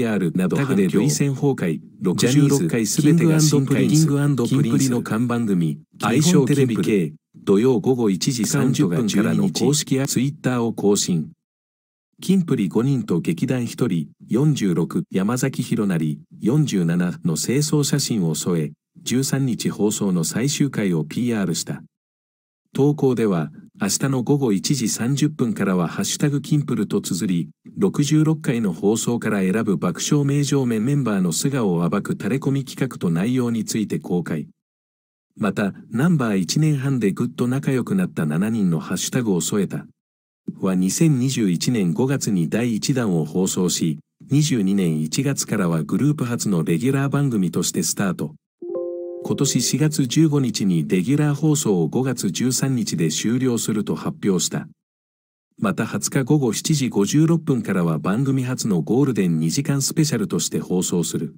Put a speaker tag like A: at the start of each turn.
A: ER などハレ累戦崩壊、66回すべてが新プリキングプリンスの看板組、愛称テレビ系、土曜午後1時30分からの公式やツイッターを更新。キンプリ5人と劇団1人、46山崎弘成、47の清掃写真を添え、13日放送の最終回を PR した。投稿では、明日の午後1時30分からはハッシュタグキンプルと綴り、66回の放送から選ぶ爆笑名場面メンバーの素顔を暴くタレコミ企画と内容について公開。また、ナンバー1年半でぐっと仲良くなった7人のハッシュタグを添えた。は2021年5月に第1弾を放送し、22年1月からはグループ初のレギュラー番組としてスタート。今年4月15日にレギュラー放送を5月13日で終了すると発表した。また20日午後7時56分からは番組初のゴールデン2
B: 時間スペシャルとして放送する。